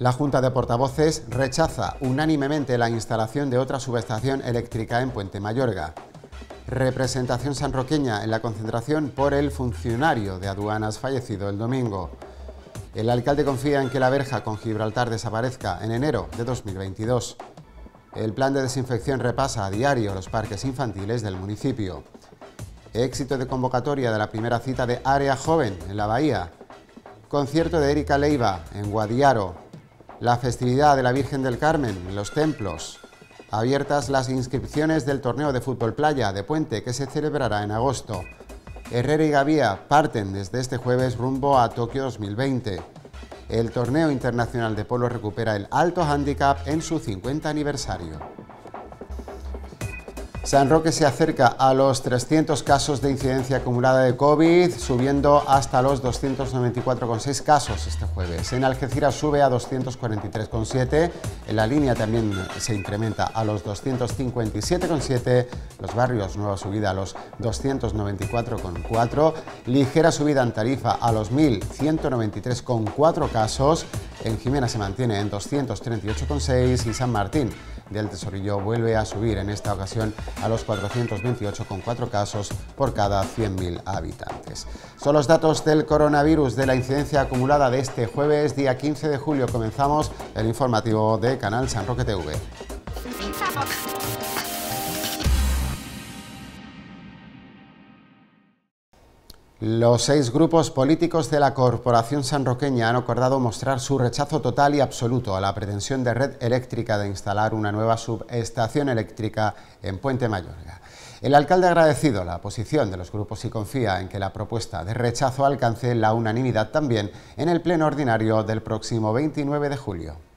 La Junta de Portavoces rechaza unánimemente la instalación de otra subestación eléctrica en Puente Mayorga. Representación sanroqueña en la concentración por el funcionario de aduanas fallecido el domingo. El alcalde confía en que la verja con Gibraltar desaparezca en enero de 2022. El plan de desinfección repasa a diario los parques infantiles del municipio. Éxito de convocatoria de la primera cita de Área Joven en la Bahía. Concierto de Erika Leiva en Guadiaro, la festividad de la Virgen del Carmen en los templos. Abiertas las inscripciones del torneo de fútbol playa de Puente que se celebrará en agosto. Herrera y Gavía parten desde este jueves rumbo a Tokio 2020. El torneo internacional de polo recupera el alto handicap en su 50 aniversario. San Roque se acerca a los 300 casos de incidencia acumulada de COVID, subiendo hasta los 294,6 casos este jueves. En Algeciras sube a 243,7, en la línea también se incrementa a los 257,7, los barrios nueva subida a los 294,4, ligera subida en Tarifa a los 1.193,4 casos, en Jimena se mantiene en 238,6 y San Martín del Tesorillo vuelve a subir en esta ocasión a los 428,4 casos por cada 100.000 habitantes. Son los datos del coronavirus de la incidencia acumulada de este jueves, día 15 de julio. Comenzamos el informativo de Canal San Roque TV. Los seis grupos políticos de la Corporación Sanroqueña han acordado mostrar su rechazo total y absoluto a la pretensión de Red Eléctrica de instalar una nueva subestación eléctrica en Puente Mayorga. El alcalde ha agradecido la posición de los grupos y confía en que la propuesta de rechazo alcance la unanimidad también en el pleno ordinario del próximo 29 de julio.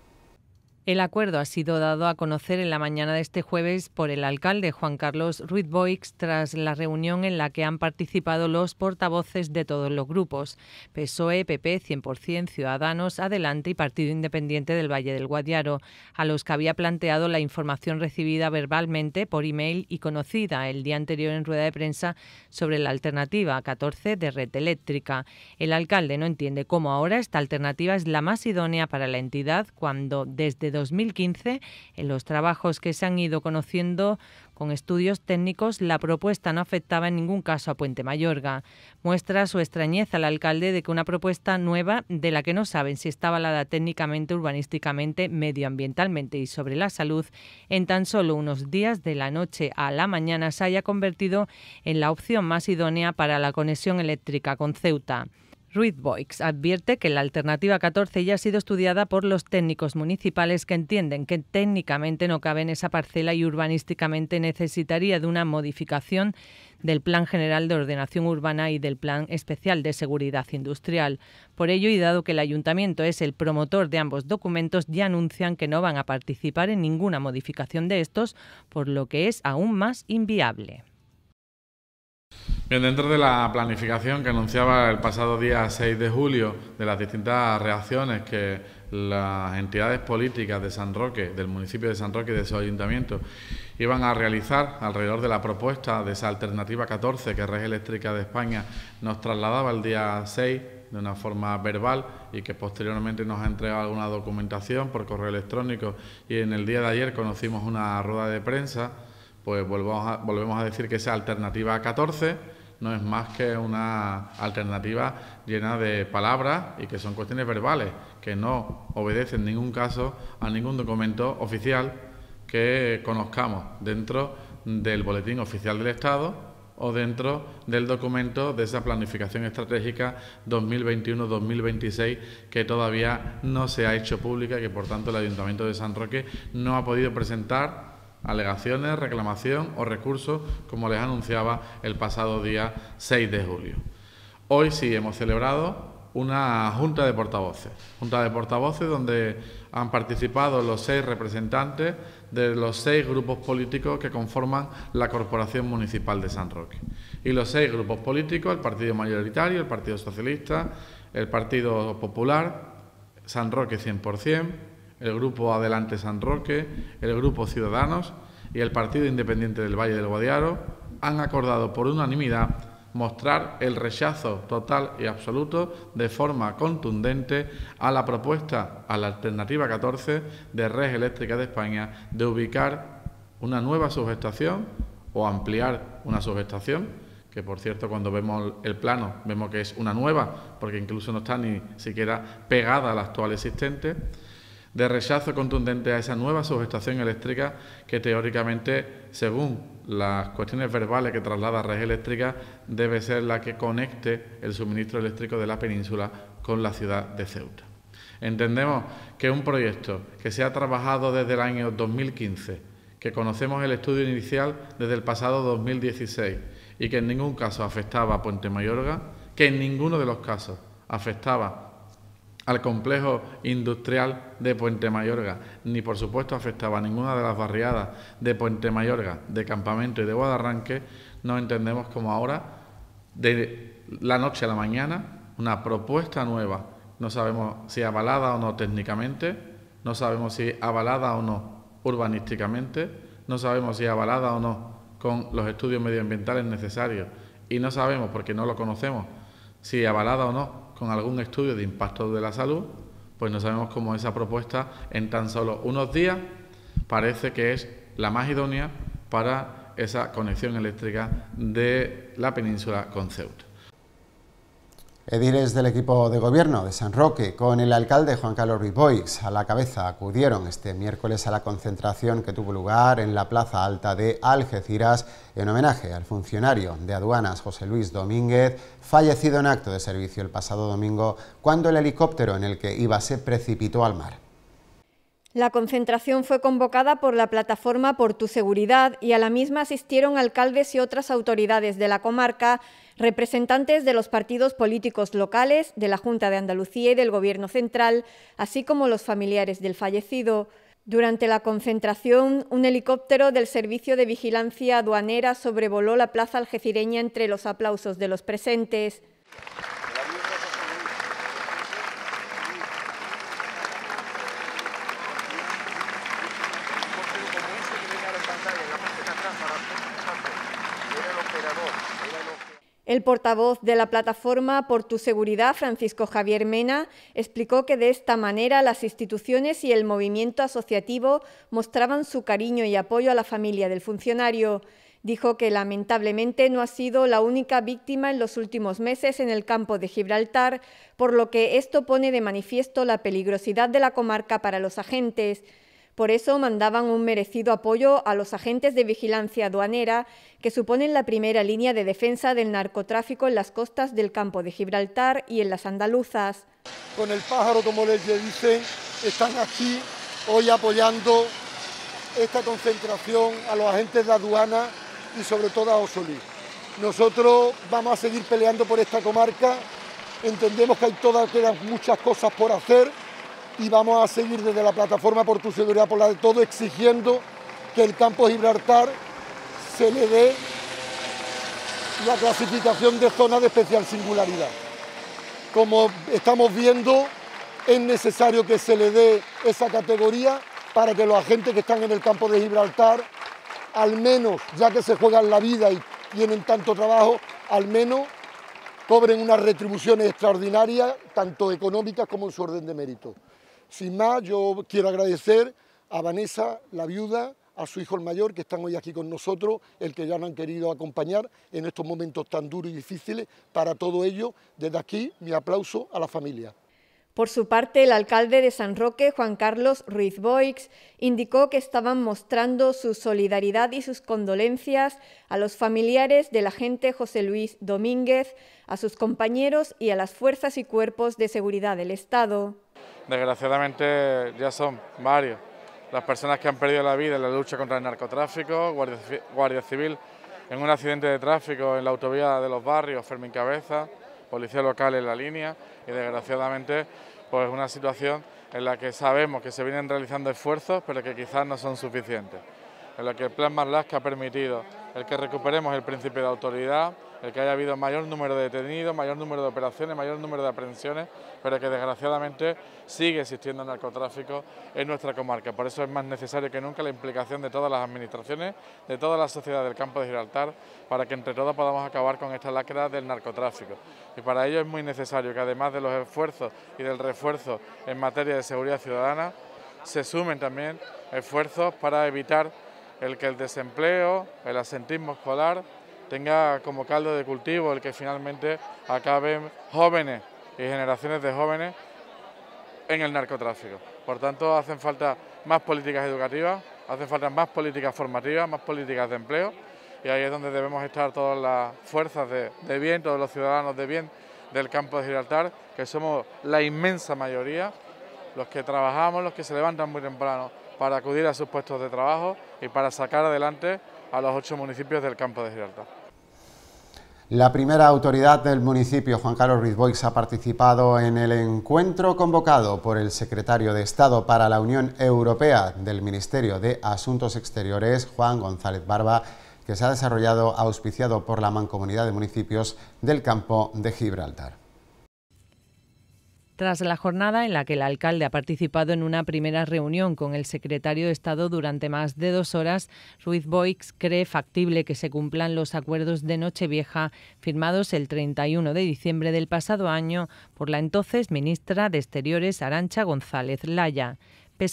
El acuerdo ha sido dado a conocer en la mañana de este jueves por el alcalde Juan Carlos Ruiz Boix tras la reunión en la que han participado los portavoces de todos los grupos, PSOE, PP, 100%, Ciudadanos, Adelante y Partido Independiente del Valle del Guadiaro, a los que había planteado la información recibida verbalmente por email y conocida el día anterior en rueda de prensa sobre la alternativa 14 de red eléctrica. El alcalde no entiende cómo ahora esta alternativa es la más idónea para la entidad cuando desde 2015. En los trabajos que se han ido conociendo con estudios técnicos, la propuesta no afectaba en ningún caso a Puente Mayorga. Muestra su extrañeza al alcalde de que una propuesta nueva, de la que no saben si está avalada técnicamente, urbanísticamente, medioambientalmente y sobre la salud, en tan solo unos días de la noche a la mañana se haya convertido en la opción más idónea para la conexión eléctrica con Ceuta. Ruiz Boix advierte que la alternativa 14 ya ha sido estudiada por los técnicos municipales que entienden que técnicamente no cabe en esa parcela y urbanísticamente necesitaría de una modificación del Plan General de Ordenación Urbana y del Plan Especial de Seguridad Industrial. Por ello, y dado que el Ayuntamiento es el promotor de ambos documentos, ya anuncian que no van a participar en ninguna modificación de estos, por lo que es aún más inviable. Bien, dentro de la planificación que anunciaba el pasado día 6 de julio de las distintas reacciones que las entidades políticas de San Roque, del municipio de San Roque y de su ayuntamiento, iban a realizar alrededor de la propuesta de esa alternativa 14 que Red Eléctrica de España nos trasladaba el día 6 de una forma verbal y que posteriormente nos ha entregado alguna documentación por correo electrónico y en el día de ayer conocimos una rueda de prensa pues volvemos a, decir que esa alternativa 14 no es más que una alternativa llena de palabras y que son cuestiones verbales, que no obedecen en ningún caso a ningún documento oficial que conozcamos dentro del Boletín Oficial del Estado o dentro del documento de esa planificación estratégica 2021-2026 que todavía no se ha hecho pública y que por tanto el Ayuntamiento de San Roque no ha podido presentar alegaciones, reclamación o recursos, como les anunciaba el pasado día 6 de julio. Hoy sí hemos celebrado una junta de portavoces, junta de portavoces donde han participado los seis representantes de los seis grupos políticos que conforman la Corporación Municipal de San Roque. Y los seis grupos políticos, el Partido Mayoritario, el Partido Socialista, el Partido Popular, San Roque 100%, el grupo Adelante San Roque, el grupo Ciudadanos y el Partido Independiente del Valle del Guadiaro han acordado por unanimidad mostrar el rechazo total y absoluto de forma contundente a la propuesta, a la alternativa 14 de Red Eléctrica de España de ubicar una nueva subestación o ampliar una subestación, que por cierto cuando vemos el plano vemos que es una nueva, porque incluso no está ni siquiera pegada a la actual existente de rechazo contundente a esa nueva subestación eléctrica que teóricamente, según las cuestiones verbales que traslada Red Eléctrica, debe ser la que conecte el suministro eléctrico de la península con la ciudad de Ceuta. Entendemos que un proyecto que se ha trabajado desde el año 2015, que conocemos el estudio inicial desde el pasado 2016 y que en ningún caso afectaba a Puente Mayorga, que en ninguno de los casos afectaba al complejo industrial de Puente Mayorga, ni por supuesto afectaba a ninguna de las barriadas de Puente Mayorga, de Campamento y de Guadarranque, no entendemos como ahora, de la noche a la mañana, una propuesta nueva, no sabemos si avalada o no técnicamente, no sabemos si avalada o no urbanísticamente, no sabemos si avalada o no con los estudios medioambientales necesarios y no sabemos, porque no lo conocemos, si avalada o no con algún estudio de impacto de la salud, pues no sabemos cómo esa propuesta en tan solo unos días parece que es la más idónea para esa conexión eléctrica de la península con Ceuta. Ediles del equipo de gobierno de San Roque, con el alcalde Juan Carlos Riboix a la cabeza, acudieron este miércoles a la concentración que tuvo lugar en la Plaza Alta de Algeciras en homenaje al funcionario de aduanas José Luis Domínguez, fallecido en acto de servicio el pasado domingo cuando el helicóptero en el que iba se precipitó al mar. La concentración fue convocada por la plataforma Por tu Seguridad y a la misma asistieron alcaldes y otras autoridades de la comarca, representantes de los partidos políticos locales, de la Junta de Andalucía y del Gobierno Central, así como los familiares del fallecido. Durante la concentración, un helicóptero del Servicio de Vigilancia Aduanera sobrevoló la plaza algecireña entre los aplausos de los presentes. El portavoz de la plataforma Por tu Seguridad, Francisco Javier Mena, explicó que de esta manera las instituciones y el movimiento asociativo mostraban su cariño y apoyo a la familia del funcionario. Dijo que lamentablemente no ha sido la única víctima en los últimos meses en el campo de Gibraltar, por lo que esto pone de manifiesto la peligrosidad de la comarca para los agentes. Por eso mandaban un merecido apoyo a los agentes de vigilancia aduanera, que suponen la primera línea de defensa del narcotráfico en las costas del campo de Gibraltar y en las andaluzas. Con el pájaro, como les dicen, están aquí hoy apoyando esta concentración a los agentes de aduana y sobre todo a Osolí. Nosotros vamos a seguir peleando por esta comarca, entendemos que hay todas, muchas cosas por hacer y vamos a seguir desde la plataforma por tu seguridad, por la de todo, exigiendo que el campo de Gibraltar se le dé la clasificación de zona de especial singularidad. Como estamos viendo, es necesario que se le dé esa categoría para que los agentes que están en el campo de Gibraltar, al menos, ya que se juegan la vida y tienen tanto trabajo, al menos cobren unas retribuciones extraordinarias, tanto económicas como en su orden de mérito. Sin más, yo quiero agradecer a Vanessa, la viuda, a su hijo el mayor, que están hoy aquí con nosotros, el que ya no han querido acompañar en estos momentos tan duros y difíciles. Para todo ello, desde aquí, mi aplauso a la familia. Por su parte, el alcalde de San Roque, Juan Carlos Ruiz Boix, indicó que estaban mostrando su solidaridad y sus condolencias a los familiares del agente José Luis Domínguez, a sus compañeros y a las fuerzas y cuerpos de seguridad del Estado desgraciadamente ya son varios las personas que han perdido la vida en la lucha contra el narcotráfico, guardia, civil en un accidente de tráfico en la autovía de los barrios Fermín Cabeza, policía local en la línea y desgraciadamente pues una situación en la que sabemos que se vienen realizando esfuerzos pero que quizás no son suficientes, en la que el Plan Marlaska ha permitido el que recuperemos el principio de autoridad, el que haya habido mayor número de detenidos, mayor número de operaciones, mayor número de aprehensiones, pero que desgraciadamente sigue existiendo narcotráfico en nuestra comarca. Por eso es más necesario que nunca la implicación de todas las administraciones, de toda la sociedad del campo de Gibraltar, para que entre todos podamos acabar con esta lacra del narcotráfico. Y para ello es muy necesario que además de los esfuerzos y del refuerzo en materia de seguridad ciudadana, se sumen también esfuerzos para evitar el que el desempleo, el asentismo escolar, tenga como caldo de cultivo el que finalmente acaben jóvenes y generaciones de jóvenes en el narcotráfico. Por tanto, hacen falta más políticas educativas, hacen falta más políticas formativas, más políticas de empleo y ahí es donde debemos estar todas las fuerzas de, de bien, todos los ciudadanos de bien del campo de Gibraltar, que somos la inmensa mayoría, los que trabajamos, los que se levantan muy temprano para acudir a sus puestos de trabajo y para sacar adelante a los ocho municipios del campo de Gibraltar. La primera autoridad del municipio, Juan Carlos Rizboix, ha participado en el encuentro convocado por el secretario de Estado para la Unión Europea del Ministerio de Asuntos Exteriores, Juan González Barba, que se ha desarrollado auspiciado por la Mancomunidad de Municipios del Campo de Gibraltar tras la jornada en la que el alcalde ha participado en una primera reunión con el secretario de Estado durante más de dos horas, Ruiz Boix cree factible que se cumplan los acuerdos de Nochevieja firmados el 31 de diciembre del pasado año por la entonces ministra de Exteriores Arancha González Laya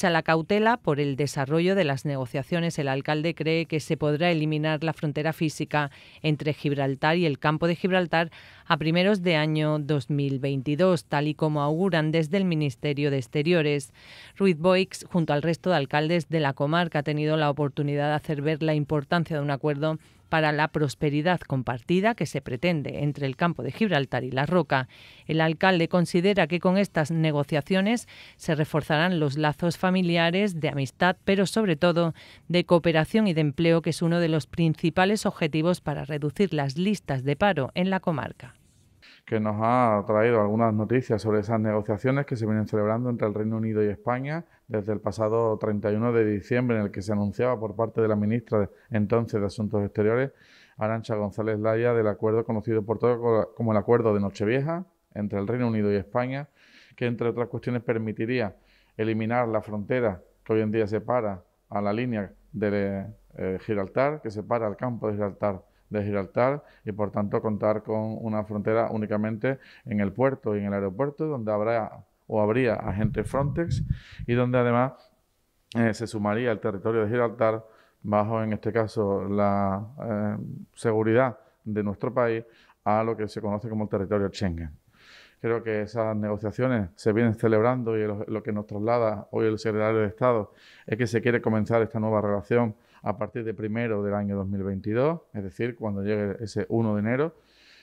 a la cautela por el desarrollo de las negociaciones, el alcalde cree que se podrá eliminar la frontera física entre Gibraltar y el campo de Gibraltar a primeros de año 2022, tal y como auguran desde el Ministerio de Exteriores. Ruiz Boix, junto al resto de alcaldes de la comarca, ha tenido la oportunidad de hacer ver la importancia de un acuerdo para la prosperidad compartida que se pretende entre el campo de Gibraltar y La Roca. El alcalde considera que con estas negociaciones se reforzarán los lazos familiares, de amistad, pero sobre todo de cooperación y de empleo, que es uno de los principales objetivos para reducir las listas de paro en la comarca que nos ha traído algunas noticias sobre esas negociaciones que se vienen celebrando entre el Reino Unido y España desde el pasado 31 de diciembre en el que se anunciaba por parte de la ministra entonces de Asuntos Exteriores, Arancha González Laya, del acuerdo conocido por todo como el Acuerdo de Nochevieja entre el Reino Unido y España, que entre otras cuestiones permitiría eliminar la frontera que hoy en día separa a la línea de eh, eh, Gibraltar, que separa el campo de Gibraltar de Gibraltar y por tanto contar con una frontera únicamente en el puerto y en el aeropuerto donde habrá o habría agentes Frontex y donde además eh, se sumaría el territorio de Gibraltar bajo, en este caso, la eh, seguridad de nuestro país a lo que se conoce como el territorio Schengen. Creo que esas negociaciones se vienen celebrando y lo, lo que nos traslada hoy el secretario de Estado es que se quiere comenzar esta nueva relación a partir de primero del año 2022, es decir, cuando llegue ese 1 de enero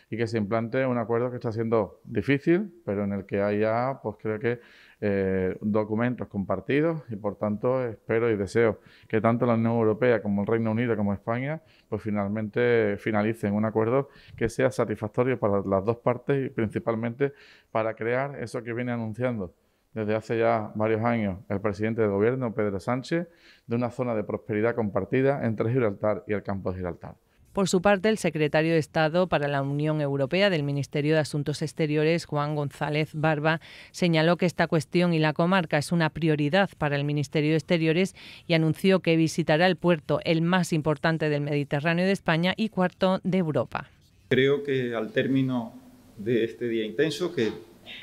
y que se implante un acuerdo que está siendo difícil, pero en el que haya, pues creo que eh, documentos compartidos y por tanto espero y deseo que tanto la Unión Europea como el Reino Unido como España pues finalmente finalicen un acuerdo que sea satisfactorio para las dos partes y principalmente para crear eso que viene anunciando desde hace ya varios años el presidente del gobierno, Pedro Sánchez, de una zona de prosperidad compartida entre Gibraltar y el campo de Gibraltar. Por su parte, el secretario de Estado para la Unión Europea del Ministerio de Asuntos Exteriores, Juan González Barba, señaló que esta cuestión y la comarca es una prioridad para el Ministerio de Exteriores y anunció que visitará el puerto, el más importante del Mediterráneo de España y cuarto de Europa. Creo que al término de este día intenso, que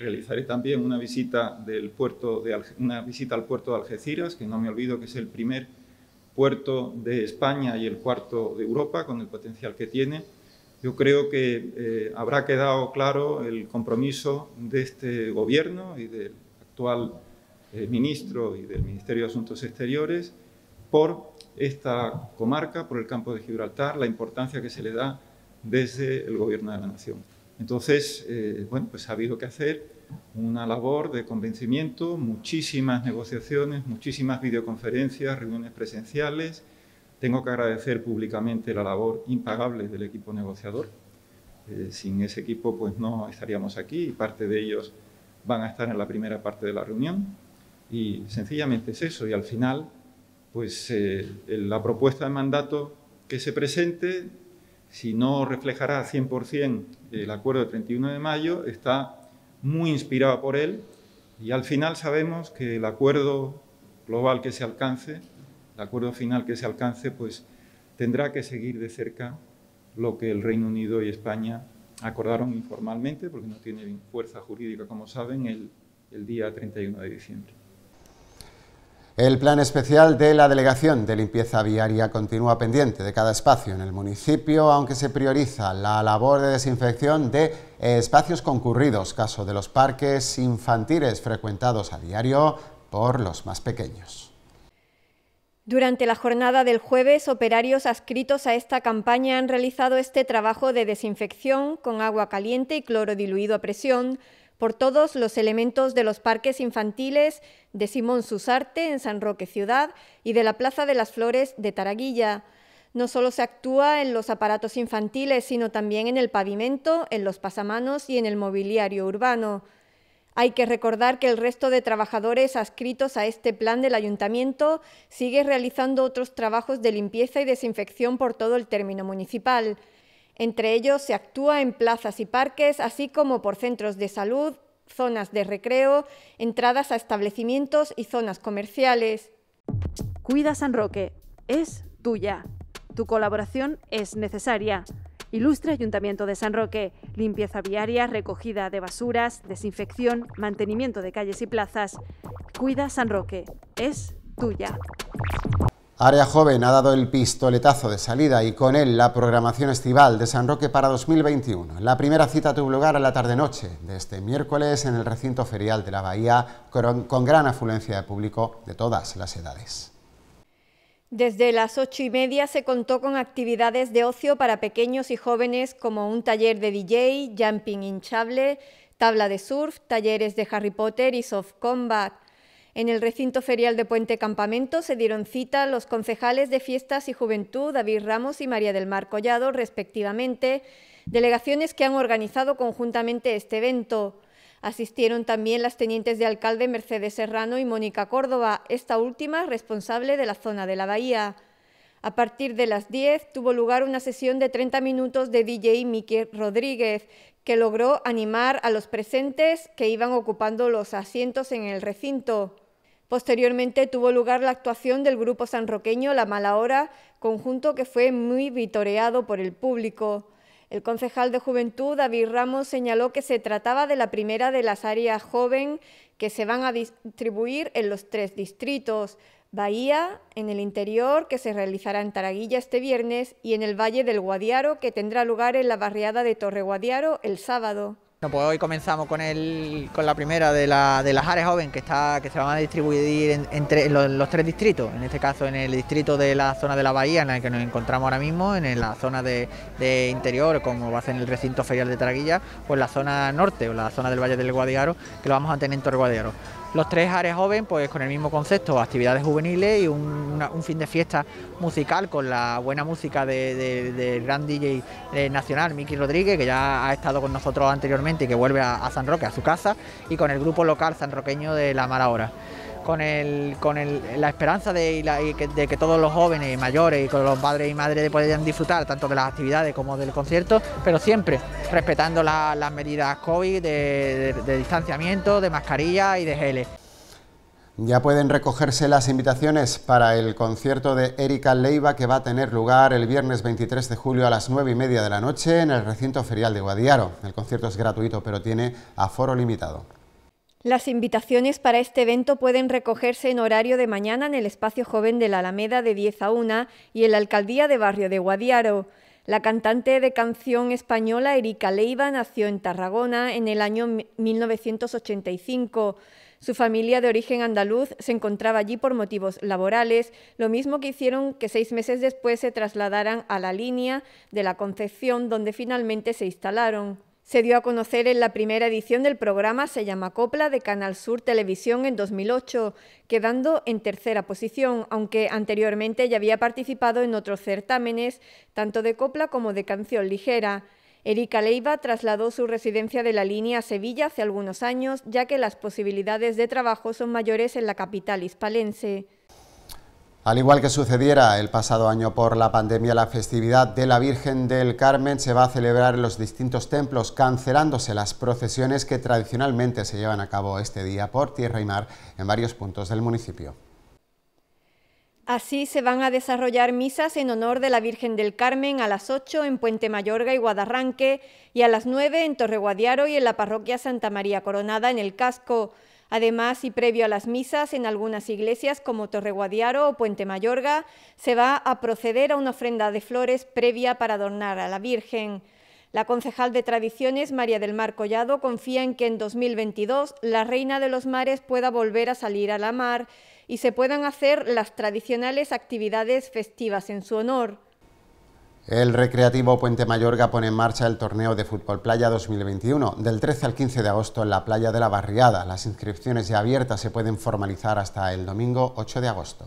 realizaré también una visita, del puerto una visita al puerto de Algeciras, que no me olvido que es el primer puerto de España y el cuarto de Europa, con el potencial que tiene. Yo creo que eh, habrá quedado claro el compromiso de este Gobierno y del actual eh, ministro y del Ministerio de Asuntos Exteriores por esta comarca, por el campo de Gibraltar, la importancia que se le da desde el Gobierno de la Nación. Entonces, eh, bueno, pues ha habido que hacer una labor de convencimiento, muchísimas negociaciones, muchísimas videoconferencias, reuniones presenciales. Tengo que agradecer públicamente la labor impagable del equipo negociador. Eh, sin ese equipo pues no estaríamos aquí y parte de ellos van a estar en la primera parte de la reunión. Y sencillamente es eso. Y al final, pues eh, la propuesta de mandato que se presente, si no reflejará 100% el acuerdo del 31 de mayo, está muy inspirada por él, y al final sabemos que el acuerdo global que se alcance, el acuerdo final que se alcance, pues tendrá que seguir de cerca lo que el Reino Unido y España acordaron informalmente, porque no tiene fuerza jurídica, como saben, el, el día 31 de diciembre. El plan especial de la Delegación de Limpieza Viaria continúa pendiente de cada espacio en el municipio, aunque se prioriza la labor de desinfección de espacios concurridos, caso de los parques infantiles frecuentados a diario por los más pequeños. Durante la jornada del jueves, operarios adscritos a esta campaña han realizado este trabajo de desinfección con agua caliente y cloro diluido a presión, por todos los elementos de los parques infantiles de Simón Susarte en San Roque Ciudad y de la Plaza de las Flores de Taraguilla. No solo se actúa en los aparatos infantiles, sino también en el pavimento, en los pasamanos y en el mobiliario urbano. Hay que recordar que el resto de trabajadores adscritos a este plan del ayuntamiento sigue realizando otros trabajos de limpieza y desinfección por todo el término municipal. Entre ellos se actúa en plazas y parques, así como por centros de salud, zonas de recreo, entradas a establecimientos y zonas comerciales. Cuida San Roque, es tuya. Tu colaboración es necesaria. Ilustre Ayuntamiento de San Roque, limpieza viaria, recogida de basuras, desinfección, mantenimiento de calles y plazas. Cuida San Roque, es tuya. Área Joven ha dado el pistoletazo de salida y con él la programación estival de San Roque para 2021. La primera cita tuvo lugar a la tarde-noche de este miércoles en el recinto ferial de la Bahía con gran afluencia de público de todas las edades. Desde las ocho y media se contó con actividades de ocio para pequeños y jóvenes como un taller de DJ, jumping hinchable, tabla de surf, talleres de Harry Potter y soft combat, en el recinto ferial de Puente Campamento se dieron cita los concejales de Fiestas y Juventud, David Ramos y María del Mar Collado, respectivamente, delegaciones que han organizado conjuntamente este evento. Asistieron también las tenientes de alcalde Mercedes Serrano y Mónica Córdoba, esta última responsable de la zona de la bahía. A partir de las 10 tuvo lugar una sesión de 30 minutos de DJ Miki Rodríguez, que logró animar a los presentes que iban ocupando los asientos en el recinto. Posteriormente tuvo lugar la actuación del grupo sanroqueño La Mala Hora, conjunto que fue muy vitoreado por el público. El concejal de Juventud, David Ramos, señaló que se trataba de la primera de las áreas joven que se van a distribuir en los tres distritos, Bahía, en el interior, que se realizará en Taraguilla este viernes, y en el Valle del Guadiaro, que tendrá lugar en la barriada de Torre Guadiaro el sábado pues hoy comenzamos con, con la primera de, las áreas joven que, está, que se van a distribuir entre los, tres distritos, en este caso en el distrito de la zona de la bahía en la que nos encontramos ahora mismo, en la zona de, interior, como va a ser en el recinto ferial de Taraguilla... o en la zona norte o la zona del Valle del Guadiaro, que lo vamos a tener en Torre Guadiaro. Los tres áreas joven, pues con el mismo concepto, actividades juveniles y un, fin de fiesta musical con la buena música del de, gran DJ eh, nacional, Miki Rodríguez, que ya ha estado con nosotros anteriormente y que vuelve a, San Roque, a su casa, y con el grupo local sanroqueño de La Mala Hora con, el, con la esperanza de, que, todos los jóvenes y mayores y con los padres y madres puedan disfrutar tanto de las actividades como del concierto, pero siempre respetando las medidas COVID de, distanciamiento, de mascarilla y de gel. Ya pueden recogerse las invitaciones para el concierto de Erika Leiva que va a tener lugar el viernes 23 de julio a las 9 y media de la noche en el recinto ferial de Guadiaro. El concierto es gratuito pero tiene aforo limitado. Las invitaciones para este evento pueden recogerse en horario de mañana en el Espacio Joven de la Alameda de 10 a 1 y en la Alcaldía de Barrio de Guadiaro. La cantante de canción española Erika Leiva nació en Tarragona en el año 1985. Su familia de origen andaluz se encontraba allí por motivos laborales, lo mismo que hicieron que seis meses después se trasladaran a la línea de la Concepción, donde finalmente se instalaron. Se dio a conocer en la primera edición del programa Se llama Copla de Canal Sur Televisión en 2008, quedando en tercera posición, aunque anteriormente ya había participado en otros certámenes, tanto de copla como de canción ligera. Erika Leiva trasladó su residencia de la línea a Sevilla hace algunos años, ya que las posibilidades de trabajo son mayores en la capital hispalense. Al igual que sucediera el pasado año por la pandemia, la festividad de la Virgen del Carmen se va a celebrar en los distintos templos, cancelándose las procesiones que tradicionalmente se llevan a cabo este día por tierra y mar en varios puntos del municipio. Así se van a desarrollar misas en honor de la Virgen del Carmen a las 8 en Puente Mayorga y Guadarranque y a las 9 en Torreguadiaro y en la parroquia Santa María Coronada en el Casco. Además, y previo a las misas, en algunas iglesias como Torreguadiaro o Puente Mayorga, se va a proceder a una ofrenda de flores previa para adornar a la Virgen. La concejal de Tradiciones, María del Mar Collado, confía en que en 2022 la Reina de los Mares pueda volver a salir a la mar y se puedan hacer las tradicionales actividades festivas en su honor. El Recreativo Puente Mayorga pone en marcha el torneo de fútbol playa 2021, del 13 al 15 de agosto en la playa de la Barriada. Las inscripciones ya abiertas se pueden formalizar hasta el domingo 8 de agosto.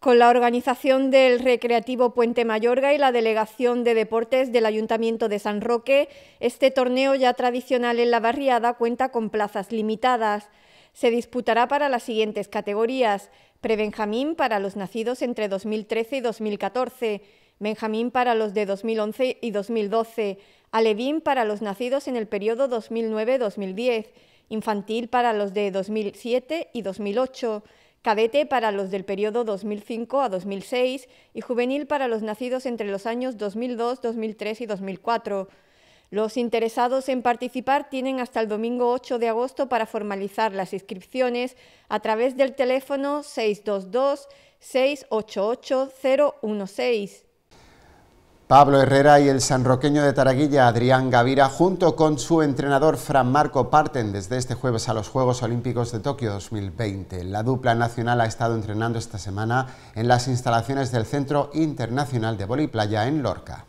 Con la organización del Recreativo Puente Mayorga y la Delegación de Deportes del Ayuntamiento de San Roque, este torneo ya tradicional en la barriada cuenta con plazas limitadas. Se disputará para las siguientes categorías, prebenjamín para los nacidos entre 2013 y 2014, Benjamín para los de 2011 y 2012, Alevín para los nacidos en el periodo 2009-2010, Infantil para los de 2007 y 2008, Cadete para los del periodo 2005 a 2006 y Juvenil para los nacidos entre los años 2002, 2003 y 2004. Los interesados en participar tienen hasta el domingo 8 de agosto para formalizar las inscripciones a través del teléfono 622 688 016. Pablo Herrera y el sanroqueño de Taraguilla, Adrián Gavira, junto con su entrenador Fran Marco, parten desde este jueves a los Juegos Olímpicos de Tokio 2020. La dupla nacional ha estado entrenando esta semana en las instalaciones del Centro Internacional de Playa en Lorca.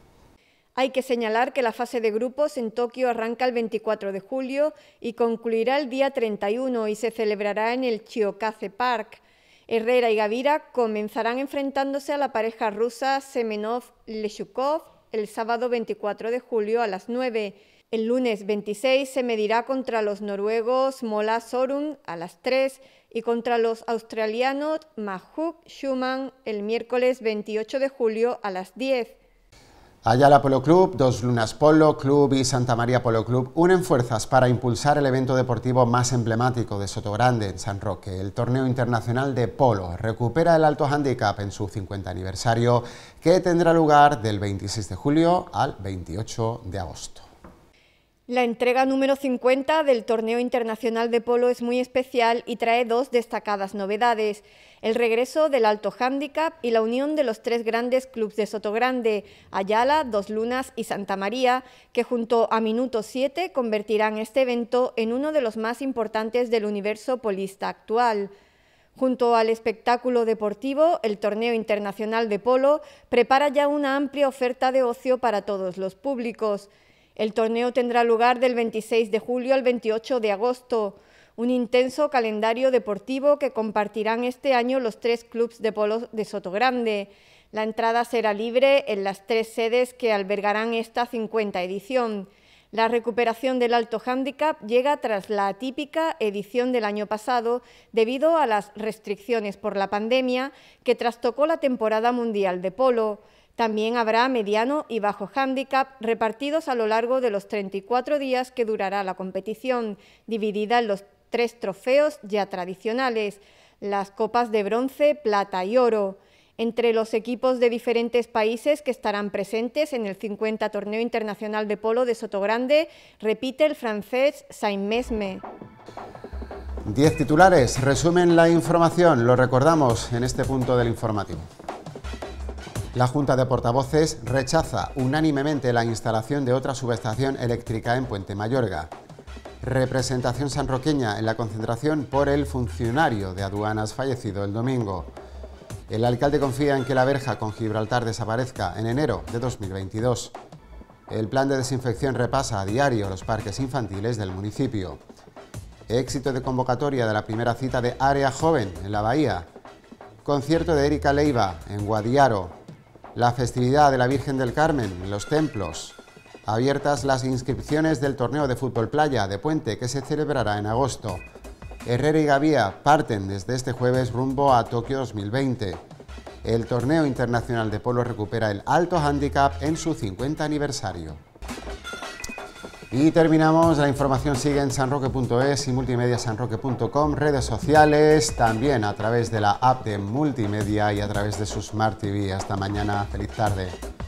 Hay que señalar que la fase de grupos en Tokio arranca el 24 de julio y concluirá el día 31 y se celebrará en el Chiokaze Park. Herrera y Gavira comenzarán enfrentándose a la pareja rusa Semenov-Leshukov el sábado 24 de julio a las 9. El lunes 26 se medirá contra los noruegos Mola Sorum a las 3 y contra los australianos Mahuk Schumann el miércoles 28 de julio a las 10. Ayala Polo Club, Dos Lunas Polo Club y Santa María Polo Club unen fuerzas para impulsar el evento deportivo más emblemático de Sotogrande en San Roque. El Torneo Internacional de Polo recupera el alto handicap en su 50 aniversario que tendrá lugar del 26 de julio al 28 de agosto. La entrega número 50 del Torneo Internacional de Polo es muy especial y trae dos destacadas novedades el regreso del Alto Handicap y la unión de los tres grandes clubes de Sotogrande, Ayala, Dos Lunas y Santa María, que junto a Minuto 7 convertirán este evento en uno de los más importantes del universo polista actual. Junto al espectáculo deportivo, el Torneo Internacional de Polo prepara ya una amplia oferta de ocio para todos los públicos. El torneo tendrá lugar del 26 de julio al 28 de agosto un intenso calendario deportivo que compartirán este año los tres clubes de polo de Sotogrande. La entrada será libre en las tres sedes que albergarán esta 50 edición. La recuperación del alto handicap llega tras la atípica edición del año pasado debido a las restricciones por la pandemia que trastocó la temporada mundial de polo. También habrá mediano y bajo handicap repartidos a lo largo de los 34 días que durará la competición, dividida en los tres trofeos ya tradicionales, las copas de bronce, plata y oro. Entre los equipos de diferentes países que estarán presentes en el 50 Torneo Internacional de Polo de Sotogrande, repite el francés Saint-Mesme. Diez titulares resumen la información, lo recordamos en este punto del informativo. La Junta de Portavoces rechaza unánimemente la instalación de otra subestación eléctrica en Puente Mayorga representación sanroqueña en la concentración por el funcionario de aduanas fallecido el domingo. El alcalde confía en que la verja con Gibraltar desaparezca en enero de 2022. El plan de desinfección repasa a diario los parques infantiles del municipio. Éxito de convocatoria de la primera cita de Área Joven en la Bahía. Concierto de Erika Leiva en Guadiaro. La festividad de la Virgen del Carmen en los templos abiertas las inscripciones del torneo de fútbol playa de Puente que se celebrará en agosto. Herrera y Gavía parten desde este jueves rumbo a Tokio 2020. El torneo internacional de polo recupera el alto handicap en su 50 aniversario. Y terminamos, la información sigue en sanroque.es y multimediasanroque.com, redes sociales, también a través de la app de Multimedia y a través de su Smart TV. Hasta mañana, feliz tarde.